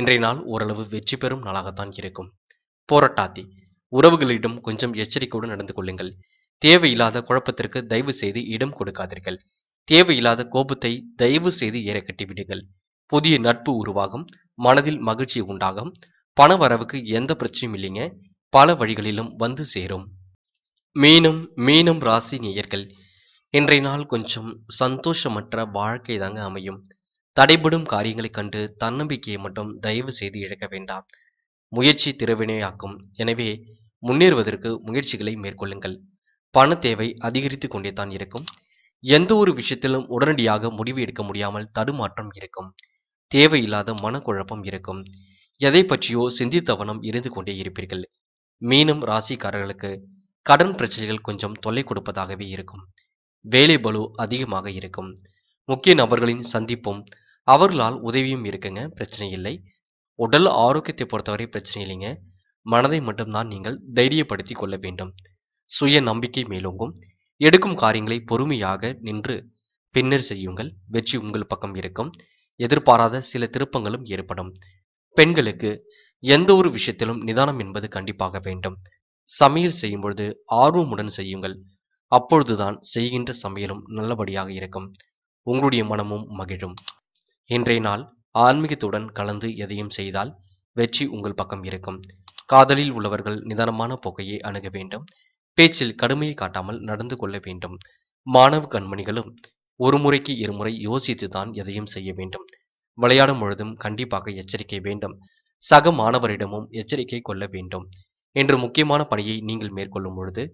A: இன்றைய நாள் ஓரளவு வெற்றி பெறும் நாளாகத்தான் இருக்கும் போராட்டாத்தி உறவுகளிடம் கொஞ்சம் எச்சரிக்கையுடன் நடந்து கொள்ளுங்கள் தேவையில்லாத குழப்பத்திற்கு தயவு செய்து இடம் கொடுக்காதீர்கள் தேவையில்லாத கோபத்தை தயவு செய்து ஏறக்கட்டி விடுங்கள் புதிய நட்பு உருவாகும் மனதில் மகிழ்ச்சி உண்டாகும் பண வரவுக்கு எந்த பிரச்சனையும் இல்லைங்க பல வழிகளிலும் வந்து சேரும் மீனம் மீனம் ராசி நேயர்கள் இன்றைய நாள் கொஞ்சம் சந்தோஷமற்ற வாழ்க்கை தாங்க அமையும் தடைபடும் காரியங்களை கண்டு தன்னம்பிக்கையை மட்டும் தயவு செய்து இழக்க வேண்டாம் முயற்சி திறவினையாக்கும் எனவே முன்னேறுவதற்கு முயற்சிகளை மேற்கொள்ளுங்கள் பண தேவை அதிகரித்து கொண்டே தான் இருக்கும் எந்த ஒரு விஷயத்திலும் உடனடியாக முடிவு எடுக்க முடியாமல் தடுமாற்றம் இருக்கும் தேவையில்லாத மனக்குழப்பம் இருக்கும் எதை பற்றியோ சிந்தித்தவனம் இருந்து கொண்டே இருப்பீர்கள் மீனும் ராசிக்காரர்களுக்கு கடன் பிரச்சனைகள் கொஞ்சம் தொல்லை கொடுப்பதாகவே இருக்கும் வேலை பலு அதிகமாக இருக்கும் முக்கிய நபர்களின் சந்திப்பும் அவர்களால் உதவியும் இருக்குங்க பிரச்சனை இல்லை உடல் ஆரோக்கியத்தை பொறுத்தவரை பிரச்சனை இல்லைங்க மனதை மட்டும்தான் நீங்கள் தைரியப்படுத்தி கொள்ள வேண்டும் சுய நம்பிக்கை மேலோங்கும் எடுக்கும் காரியங்களை பொறுமையாக நின்று பின்னர் செய்யுங்கள் வெற்றி உங்கள் பக்கம் இருக்கும் எதிர்பாராத சில திருப்பங்களும் ஏற்படும் பெண்களுக்கு எந்த ஒரு விஷயத்திலும் நிதானம் என்பது கண்டிப்பாக வேண்டும் சமையல் செய்யும் பொழுது ஆர்வமுடன் செய்யுங்கள் அப்பொழுதுதான் செய்கின்ற சமையலும் நல்லபடியாக இருக்கும் உங்களுடைய மனமும் மகிழும் இன்றைய நாள் ஆன்மீகத்துடன் கலந்து எதையும் செய்தால் வெற்றி உங்கள் பக்கம் இருக்கும் காதலில் உள்ளவர்கள் நிதானமான போக்கையை அணுக வேண்டும் பேச்சில் கடுமையை காட்டாமல் நடந்து கொள்ள வேண்டும் மாணவ கண்மணிகளும் ஒரு முறைக்கு இருமுறை யோசித்து தான் எதையும் செய்ய வேண்டும் விளையாடும் பொழுதும் கண்டிப்பாக எச்சரிக்கை வேண்டும் சக மாணவரிடமும் எச்சரிக்கை கொள்ள வேண்டும் என்று முக்கியமான பணியை நீங்கள் மேற்கொள்ளும் பொழுது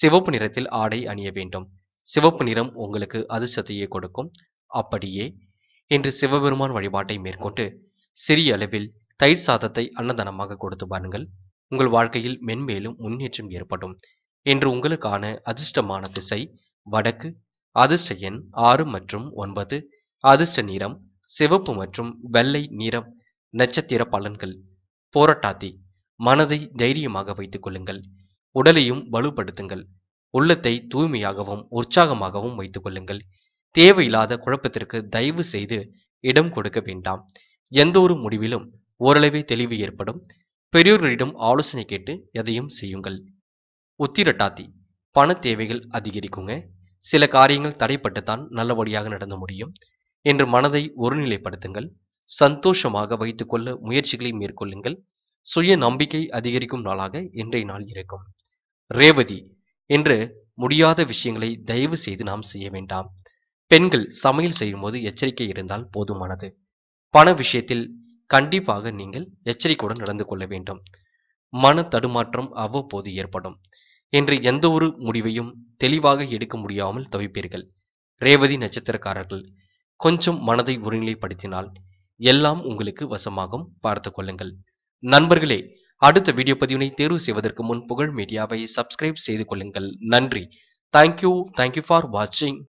A: சிவப்பு நிறத்தில் ஆடை அணிய வேண்டும் சிவப்பு நிறம் உங்களுக்கு அதிர்ஷ்டத்தையே கொடுக்கும் அப்படியே என்று சிவபெருமான் வழிபாட்டை மேற்கொண்டு சிறிய அளவில் தயிர் சாதத்தை அன்னதானமாக கொடுத்து பாருங்கள் உங்கள் வாழ்க்கையில் மென்மேலும் முன்னேற்றம் ஏற்படும் என்று உங்களுக்கான அதிர்ஷ்டமான திசை வடக்கு அதிர்ஷ்ட எண் ஆறு மற்றும் ஒன்பது அதிர்ஷ்ட நிறம் சிவப்பு மற்றும் வெள்ளை நிறம் நட்சத்திர பலன்கள் போராட்டாதி மனதை தைரியமாக வைத்துக் கொள்ளுங்கள் உடலையும் வலுப்படுத்துங்கள் உள்ளத்தை தூய்மையாகவும் உற்சாகமாகவும் வைத்துக் கொள்ளுங்கள் தேவையில்லாத குழப்பத்திற்கு தயவு செய்து இடம் கொடுக்க வேண்டாம் எந்த ஒரு முடிவிலும் ஓரளவே தெளிவு ஏற்படும் பெரியோர்களிடம் ஆலோசனை கேட்டு எதையும் செய்யுங்கள் உத்திரட்டாத்தி பண தேவைகள் அதிகரிக்குங்க சில காரியங்கள் தடைப்பட்டுத்தான் நல்லபடியாக நடந்து முடியும் என்று மனதை ஒருநிலைப்படுத்துங்கள் சந்தோஷமாக வைத்துக்கொள்ள முயற்சிகளை மேற்கொள்ளுங்கள் சுய நம்பிக்கை அதிகரிக்கும் நாளாக இன்றைய நாள் இருக்கும் ரேவதி என்று முடியாத விஷயங்களை தயவு செய்து நாம் செய்ய வேண்டாம் பெண்கள் சமையல் செய்யும் போது எச்சரிக்கை இருந்தால் போதுமானது பண விஷயத்தில் கண்டிப்பாக நீங்கள் எச்சரிக்கையுடன் நடந்து கொள்ள வேண்டும் மன தடுமாற்றம் அவ்வப்போது ஏற்படும் என்று எந்த ஒரு முடிவையும் தெளிவாக எடுக்க முடியாமல் தவிப்பீர்கள் ரேவதி நட்சத்திரக்காரர்கள் கொஞ்சம் மனதை ஒருநிலைப்படுத்தினால் எல்லாம் உங்களுக்கு வசமாகும் பார்த்து கொள்ளுங்கள் நண்பர்களே அடுத்த வீடியோ பதிவினை தேர்வு செய்வதற்கு முன் புகழ் மீடியாவை சப்ஸ்கிரைப் செய்து கொள்ளுங்கள் நன்றி தேங்க்யூ தேங்க்யூ ஃபார் வாட்சிங்